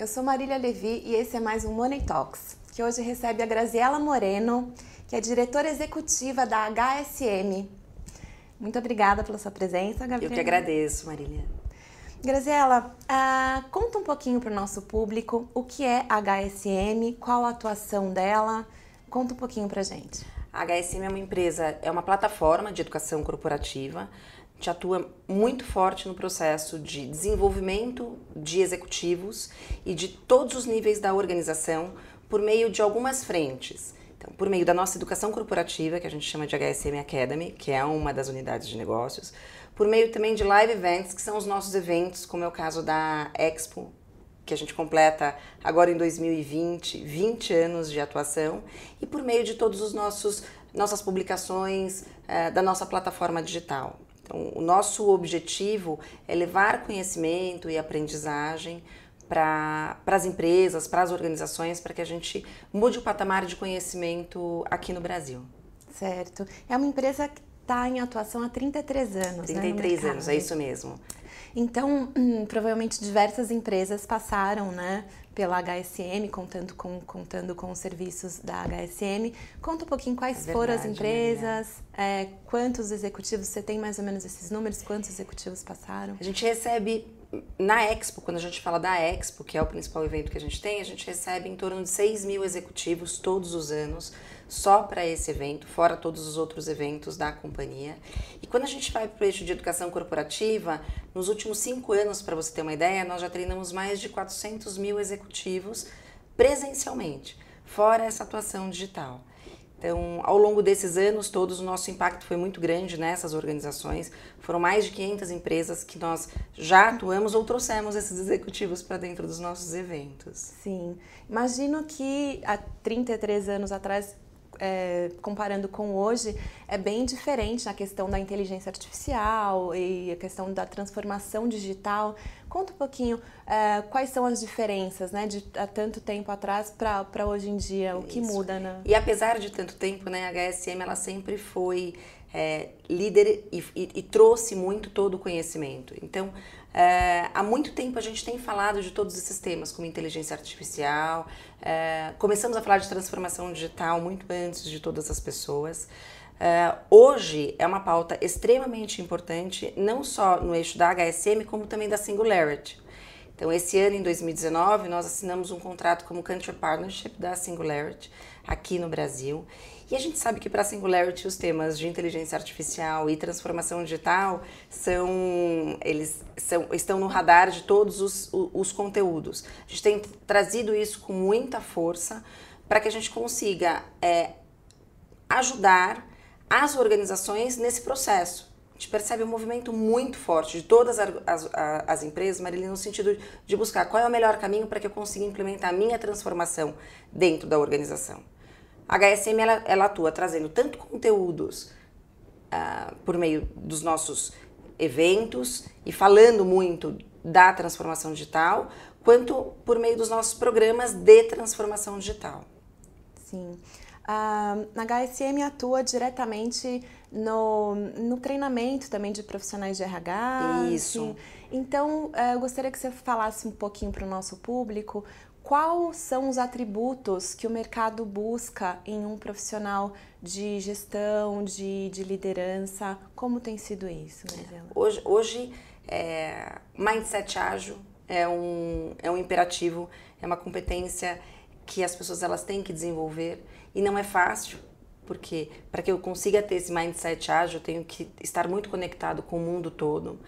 Eu sou Marília Levi e esse é mais um Money Talks, que hoje recebe a Graziela Moreno, que é diretora executiva da HSM. Muito obrigada pela sua presença, Gabriela. Eu que agradeço, Marília. Graziela, uh, ah, conta um pouquinho para o nosso público o que é a HSM, qual a atuação dela. Conta um pouquinho para gente. A HSM é uma empresa, é uma plataforma de educação corporativa gente atua muito forte no processo de desenvolvimento de executivos e de todos os níveis da organização por meio de algumas frentes. Então, por meio da nossa educação corporativa, que a gente chama de HSM Academy, que é uma das unidades de negócios, por meio também de live events, que são os nossos eventos, como é o caso da Expo, que a gente completa agora em 2020, 20 anos de atuação, e por meio de todos os nossos nossas publicações eh, da nossa plataforma digital o nosso objetivo é levar conhecimento e aprendizagem para as empresas, para as organizações, para que a gente mude o patamar de conhecimento aqui no Brasil. Certo. É uma empresa que está em atuação há 33 anos. 33 né, anos, é isso mesmo. Então, hum, provavelmente diversas empresas passaram né, pela HSM, contando com, contando com os serviços da HSM. Conta um pouquinho quais é foram as né, empresas, é, quantos executivos, você tem mais ou menos esses números, quantos executivos passaram? A gente recebe na Expo, quando a gente fala da Expo, que é o principal evento que a gente tem, a gente recebe em torno de 6 mil executivos todos os anos só para esse evento, fora todos os outros eventos da companhia. E quando a gente vai para o eixo de educação corporativa, nos últimos cinco anos, para você ter uma ideia, nós já treinamos mais de 400 mil executivos presencialmente, fora essa atuação digital. Então, ao longo desses anos todos, o nosso impacto foi muito grande nessas organizações. Foram mais de 500 empresas que nós já atuamos ou trouxemos esses executivos para dentro dos nossos eventos. Sim. Imagino que há 33 anos atrás é, comparando com hoje, é bem diferente na questão da inteligência artificial e a questão da transformação digital. Conta um pouquinho é, quais são as diferenças né, de há tanto tempo atrás para hoje em dia, o que Isso. muda. Né? E apesar de tanto tempo, né, a HSM ela sempre foi é, líder e, e, e, trouxe muito todo o conhecimento. Então, é, há muito tempo a gente tem falado de todos esses temas, como inteligência artificial, é, começamos a falar de transformação digital muito antes de todas as pessoas. É, hoje é uma pauta extremamente importante, não só no eixo da HSM, como também da Singularity. Então, esse ano, em 2019, nós assinamos um contrato como Country Partnership da Singularity aqui no Brasil. E a gente sabe que para a Singularity os temas de inteligência artificial e transformação digital são eles são, estão no radar de todos os, os conteúdos. A gente tem trazido isso com muita força para que a gente consiga é, ajudar as organizações nesse processo A gente percebe um movimento muito forte de todas as, as, as empresas, Marilyn, no sentido de buscar qual é o melhor caminho para que eu consiga implementar a minha transformação dentro da organização. A HSM ela, ela atua trazendo tanto conteúdos uh, por meio dos nossos eventos e falando muito da transformação digital, quanto por meio dos nossos programas de transformação digital. Sim. Uh, ah, a HSM atua diretamente no, no treinamento também de profissionais de RH. Isso. Então, eh, eu gostaria que você falasse um pouquinho para o nosso público quais são os atributos que o mercado busca em um profissional de gestão, de, de liderança? Como tem sido isso, Marisela? Hoje, hoje é, mindset ágil é um, é um imperativo, é uma competência que as pessoas elas têm que desenvolver e não é fácil porque para que eu consiga ter esse mindset ágil eu tenho que estar muito conectado com o mundo todo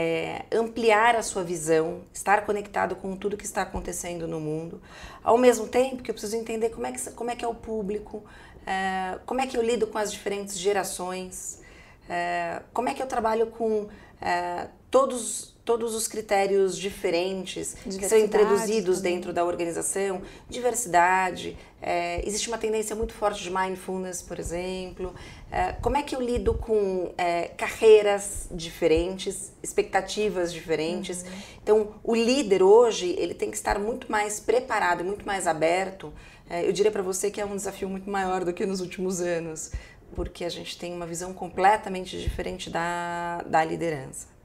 é, ampliar a sua visão, estar conectado com tudo que está acontecendo no mundo. Ao mesmo tempo que eu preciso entender como é que, como é, que é o público, é, como é que eu lido com as diferentes gerações, é, como é que eu trabalho com é, todos todos os critérios diferentes que são introduzidos também. dentro da organização, diversidade, é, existe uma tendência muito forte de mindfulness, por exemplo. É, como é que eu lido com é, carreiras diferentes, expectativas diferentes? Uhum. Então, o líder hoje ele tem que estar muito mais preparado, muito mais aberto. É, eu diria para você que é um desafio muito maior do que nos últimos anos, porque a gente tem uma visão completamente diferente da, da liderança.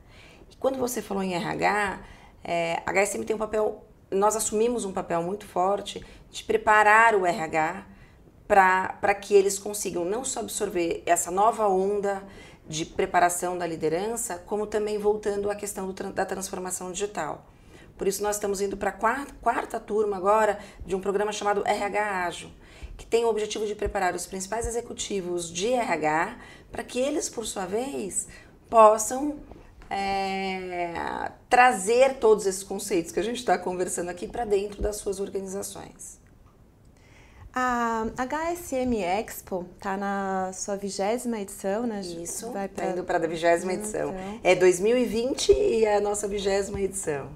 Quando você falou em RH, é, a HSM tem um papel, nós assumimos um papel muito forte de preparar o RH para que eles consigam não só absorver essa nova onda de preparação da liderança, como também voltando à questão do, da transformação digital. Por isso, nós estamos indo para a quarta, quarta turma agora de um programa chamado RH Ágil, que tem o objetivo de preparar os principais executivos de RH para que eles, por sua vez, possam é, trazer todos esses conceitos que a gente está conversando aqui para dentro das suas organizações? A HSM Expo está na sua vigésima edição, né? Isso, vai tá pra... indo para a vigésima uhum, edição. Então. É 2020 e é a nossa vigésima edição.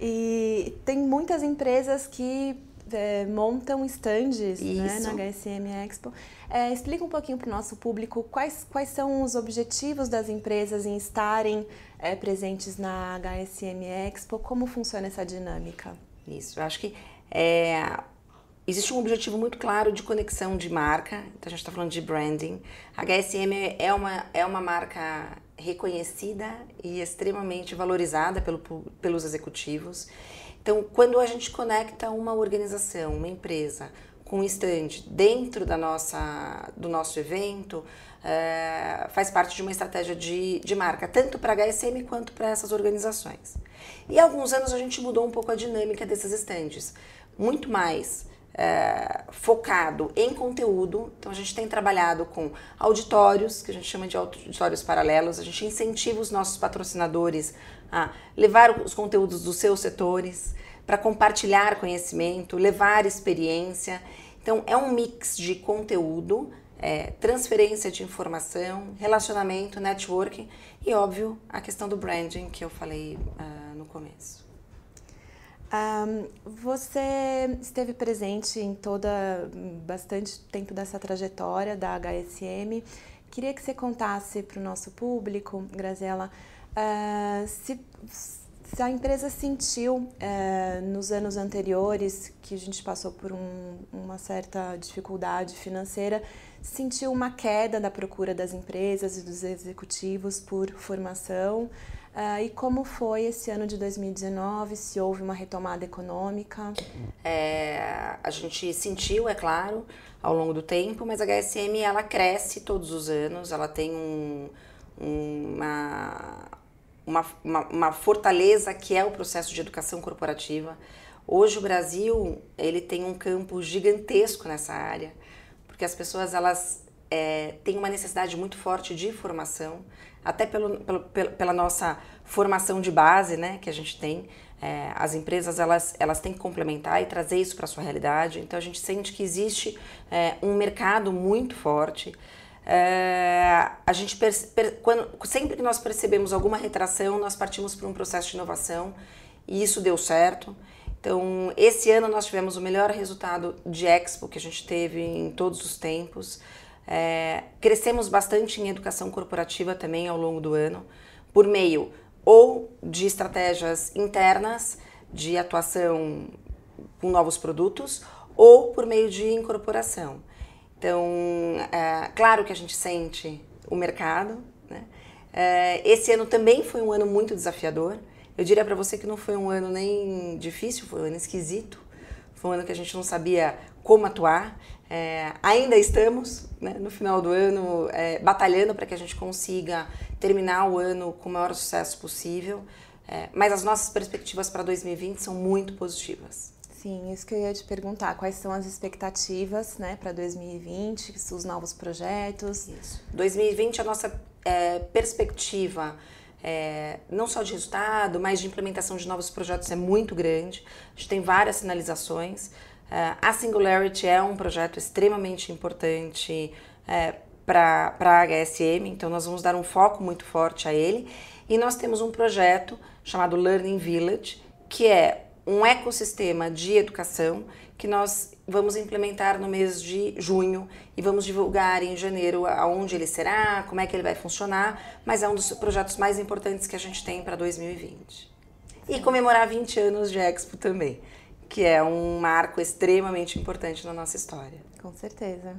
E tem muitas empresas que é, montam estandes né, na HSM Expo. É, explica um pouquinho para o nosso público quais, quais são os objetivos das empresas em estarem é, presentes na HSM Expo, como funciona essa dinâmica. Isso, eu acho que é, existe um objetivo muito claro de conexão de marca, então a gente está falando de branding. A HSM é uma, é uma marca reconhecida e extremamente valorizada pelo, pelos executivos. Então, quando a gente conecta uma organização, uma empresa, com um stand dentro da nossa, do nosso evento, é, faz parte de uma estratégia de, de marca, tanto para a HSM quanto para essas organizações. E há alguns anos a gente mudou um pouco a dinâmica desses stands. Muito mais é, focado em conteúdo. Então a gente tem trabalhado com auditórios, que a gente chama de auditórios paralelos, a gente incentiva os nossos patrocinadores a levar os conteúdos dos seus setores para compartilhar conhecimento, levar experiência. Então é um mix de conteúdo, é, transferência de informação, relacionamento, networking e óbvio a questão do branding que eu falei uh, no começo. Um, você esteve presente em toda bastante tempo dessa trajetória da HSM. Queria que você contasse para o nosso público, Graziela, uh, se, se, a empresa sentiu uh, nos anos anteriores que a gente passou por um, uma certa dificuldade financeira, sentiu uma queda da procura das empresas e dos executivos por formação. Uh, e como foi esse ano de 2019? Se houve uma retomada econômica? É, a gente sentiu, é claro, ao longo do tempo, mas a HSM ela cresce todos os anos, ela tem um, uma, uma, uma, uma fortaleza que é o processo de educação corporativa. Hoje o Brasil ele tem um campo gigantesco nessa área, porque as pessoas elas é, tem uma necessidade muito forte de formação, até pelo, pelo pela nossa formação de base né, que a gente tem. É, as empresas elas, elas têm que complementar e trazer isso para a sua realidade. Então a gente sente que existe é, um mercado muito forte. É, a gente quando, sempre que nós percebemos alguma retração, nós partimos para um processo de inovação e isso deu certo. Então, esse ano nós tivemos o melhor resultado de expo que a gente teve em todos os tempos. É, crescemos bastante em educação corporativa também ao longo do ano, por meio ou de estratégias internas de atuação com novos produtos ou por meio de incorporação. Então, é, claro que a gente sente o mercado. Né? É, esse ano também foi um ano muito desafiador. Eu diria para você que não foi um ano nem difícil, foi um ano esquisito. Foi um ano que a gente não sabia como atuar, é, ainda estamos né, no final do ano é, batalhando para que a gente consiga terminar o ano com o maior sucesso possível, é, mas as nossas perspectivas para 2020 são muito positivas. Sim, isso que eu ia te perguntar, quais são as expectativas né, para 2020, os novos projetos? Isso. 2020 a nossa é, perspectiva é, não só de resultado, mas de implementação de novos projetos é muito grande. A gente tem várias sinalizações. É, a Singularity é um projeto extremamente importante é, para a HSM, então nós vamos dar um foco muito forte a ele. E nós temos um projeto chamado Learning Village, que é um ecossistema de educação que nós vamos implementar no mês de junho e vamos divulgar em janeiro aonde ele será, como é que ele vai funcionar, mas é um dos projetos mais importantes que a gente tem para 2020. E comemorar 20 anos de Expo também que é um marco extremamente importante na nossa história. Com certeza.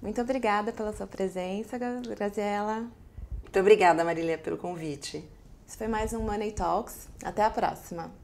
Muito obrigada pela sua presença, Graziela. Muito obrigada, Marília, pelo convite. Isso foi mais um Money Talks. Até a próxima.